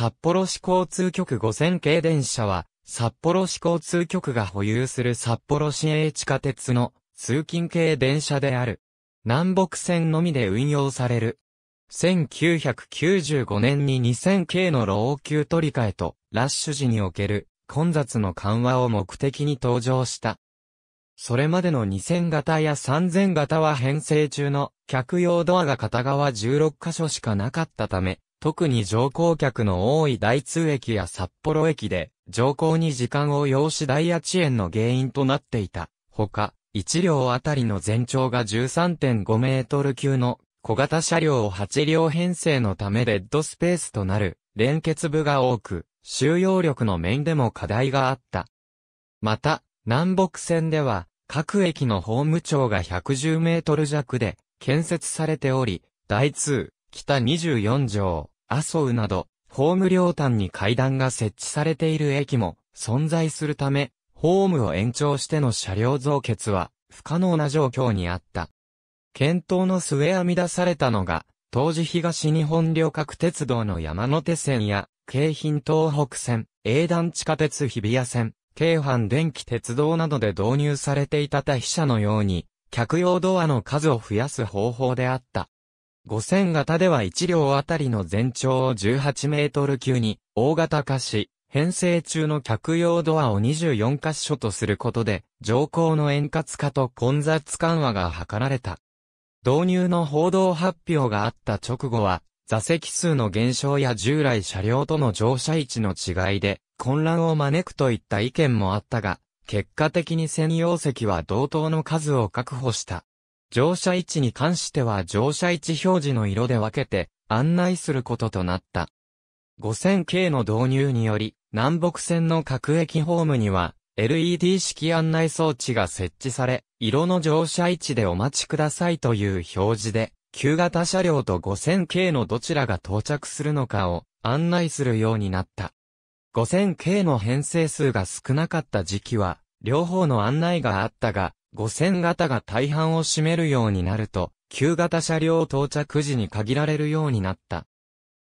札幌市交通局5000系電車は、札幌市交通局が保有する札幌市営地下鉄の通勤系電車である。南北線のみで運用される。1995年に2000系の老朽取り替えとラッシュ時における混雑の緩和を目的に登場した。それまでの2000型や3000型は編成中の客用ドアが片側16箇所しかなかったため、特に乗降客の多い大通駅や札幌駅で、乗降に時間を要し大遅延の原因となっていた。ほか、1両あたりの全長が13.5メートル級の小型車両を8両編成のためデッドスペースとなる連結部が多く、収容力の面でも課題があった。また、南北線では、各駅のホーム長が110メートル弱で建設されており、大通、北24条、麻生など、ホーム両端に階段が設置されている駅も存在するため、ホームを延長しての車両増結は不可能な状況にあった。検討の末編み出されたのが、当時東日本旅客鉄道の山手線や、京浜東北線、営団地下鉄日比谷線、京阪電気鉄道などで導入されていた他車のように、客用ドアの数を増やす方法であった。5000型では1両あたりの全長を18メートル級に、大型化し、編成中の客用ドアを24箇所とすることで、乗降の円滑化と混雑緩和が図られた。導入の報道発表があった直後は、座席数の減少や従来車両との乗車位置の違いで、混乱を招くといった意見もあったが、結果的に専用席は同等の数を確保した。乗車位置に関しては乗車位置表示の色で分けて案内することとなった。5000系の導入により、南北線の各駅ホームには LED 式案内装置が設置され、色の乗車位置でお待ちくださいという表示で、旧型車両と5000系のどちらが到着するのかを案内するようになった。5000系の編成数が少なかった時期は、両方の案内があったが、5000型が大半を占めるようになると、旧型車両到着時に限られるようになった。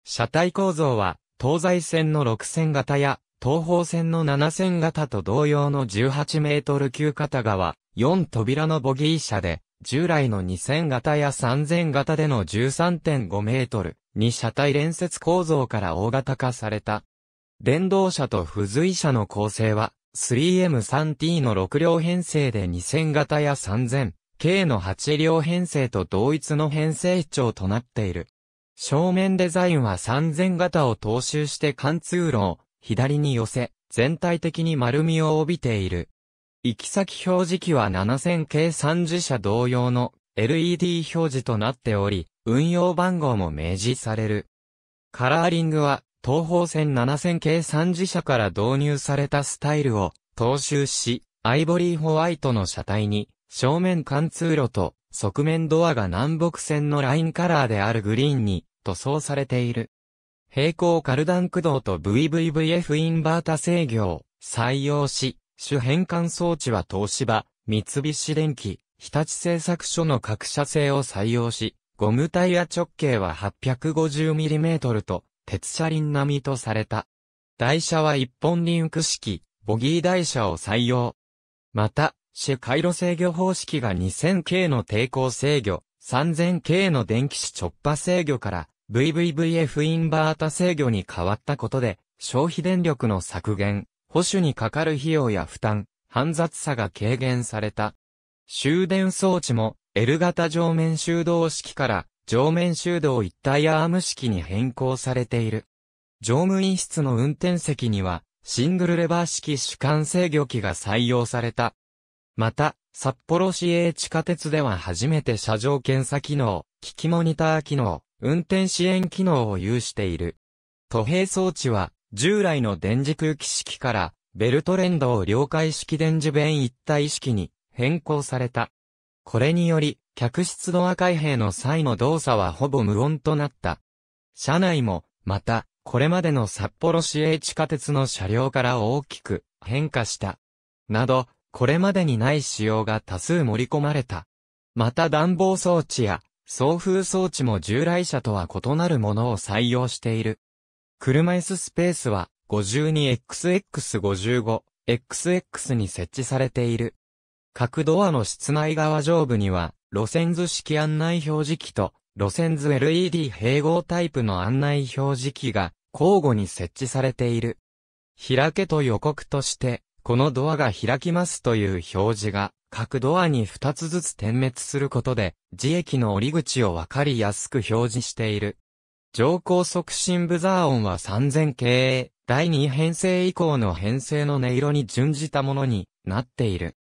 車体構造は、東西線の6000型や、東方線の7000型と同様の18メートル級型側、4扉のボギー車で、従来の2000型や3000型での13.5メートルに車体連接構造から大型化された。電動車と付随車の構成は、3M3T の6両編成で2000型や 3000K の8両編成と同一の編成長となっている。正面デザインは3000型を踏襲して貫通路を左に寄せ、全体的に丸みを帯びている。行き先表示器は 7000K3 0車同様の LED 表示となっており、運用番号も明示される。カラーリングは東方線7000系3自社から導入されたスタイルを踏襲し、アイボリーホワイトの車体に、正面貫通路と側面ドアが南北線のラインカラーであるグリーンに塗装されている。平行カルダン駆動と VVVF インバータ制御を採用し、主変換装置は東芝、三菱電機、日立製作所の各社製を採用し、ゴムタイヤ直径は 850mm と鉄車輪並みとされた。台車は一本リンク式、ボギー台車を採用。また、シェ回路制御方式が 2000K の抵抗制御、3000K の電気子直波制御から VVVF インバータ制御に変わったことで、消費電力の削減、保守にかかる費用や負担、煩雑さが軽減された。終電装置も L 型上面修道式から上面修道一体アーム式に変更されている。乗務員室の運転席には、シングルレバー式主管制御機が採用された。また、札幌市営地下鉄では初めて車上検査機能、機器モニター機能、運転支援機能を有している。渡閉装置は、従来の電磁空気式から、ベルトレンドを了解式電磁弁一体式に変更された。これにより、客室ドア開閉の際の動作はほぼ無音となった。車内も、また、これまでの札幌市営地下鉄の車両から大きく変化した。など、これまでにない仕様が多数盛り込まれた。また暖房装置や送風装置も従来車とは異なるものを採用している。車椅子スペースは 52XX55XX に設置されている。各ドアの室内側上部には路線図式案内表示器と、路線図 LED 併合タイプの案内表示器が交互に設置されている。開けと予告として、このドアが開きますという表示が、各ドアに2つずつ点滅することで、自駅の折り口をわかりやすく表示している。乗降促進ブザー音は3000系、第2編成以降の編成の音色に準じたものになっている。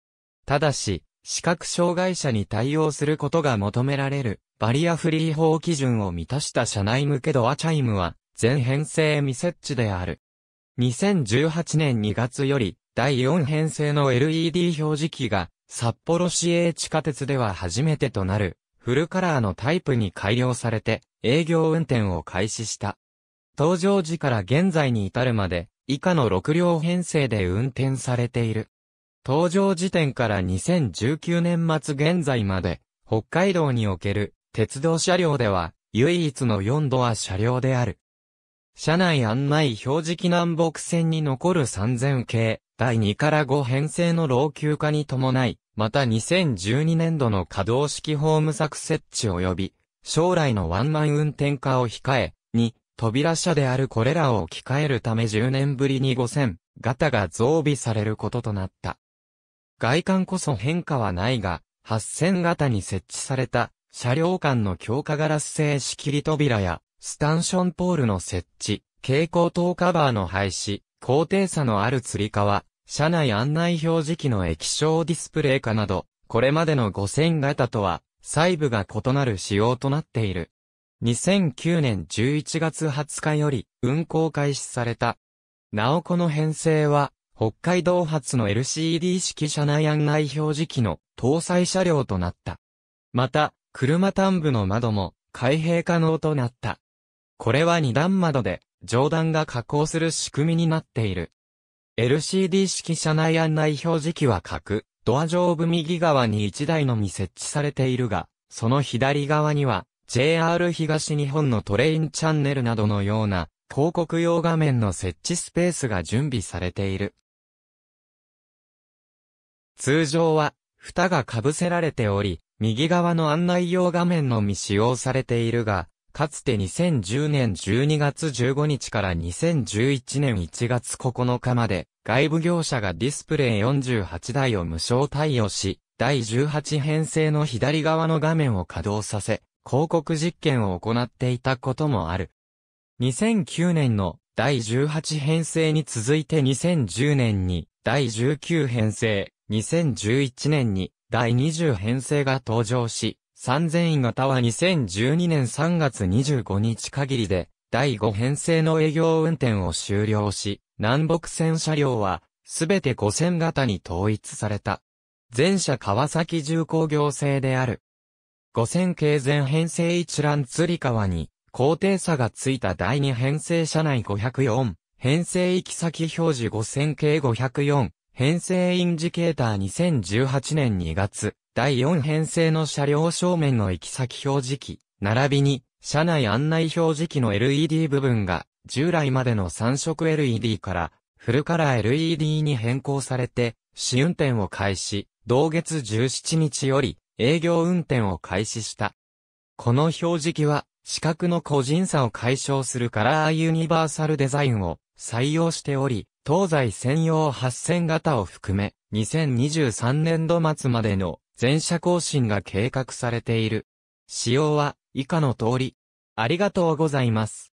ただし、視覚障害者に対応することが求められる、バリアフリー法基準を満たした車内向けドアチャイムは、全編成未設置である。2018年2月より、第4編成の LED 表示器が、札幌市営地下鉄では初めてとなる、フルカラーのタイプに改良されて、営業運転を開始した。登場時から現在に至るまで、以下の6両編成で運転されている。登場時点から2019年末現在まで、北海道における鉄道車両では、唯一の4度は車両である。車内案内表示器南北線に残る3000系、第2から5編成の老朽化に伴い、また2012年度の可動式ホーム作設置及び、将来のワンマン運転化を控え、に、扉車であるこれらを置き換えるため10年ぶりに5000、型が増備されることとなった。外観こそ変化はないが、8000型に設置された車両間の強化ガラス製仕切り扉やスタンションポールの設置、蛍光灯カバーの廃止、高低差のある吊り革、車内案内表示器の液晶ディスプレイ化など、これまでの5000型とは細部が異なる仕様となっている。2009年11月20日より運行開始された。なおこの編成は北海道発の LCD 式車内案内表示機の搭載車両となった。また、車端部の窓も開閉可能となった。これは二段窓で上段が加工する仕組みになっている。LCD 式車内案内表示機は各ドア上部右側に1台のみ設置されているが、その左側には JR 東日本のトレインチャンネルなどのような広告用画面の設置スペースが準備されている。通常は、蓋が被せられており、右側の案内用画面のみ使用されているが、かつて2010年12月15日から2011年1月9日まで、外部業者がディスプレイ48台を無償対応し、第18編成の左側の画面を稼働させ、広告実験を行っていたこともある。2009年の第18編成に続いて2010年に第19編成、2011年に第20編成が登場し、3000位型は2012年3月25日限りで、第5編成の営業運転を終了し、南北線車両は、すべて5000型に統一された。全車川崎重工業製である。5000系全編成一覧釣川に、高低差がついた第2編成車内504、編成行き先表示5000系504、編成インジケーター2018年2月、第4編成の車両正面の行き先表示器、並びに、車内案内表示器の LED 部分が、従来までの3色 LED から、フルカラー LED に変更されて、試運転を開始、同月17日より、営業運転を開始した。この表示器は、視覚の個人差を解消するカラーユニバーサルデザインを採用しており、東西専用8000型を含め、2023年度末までの全車更新が計画されている。仕様は以下の通り。ありがとうございます。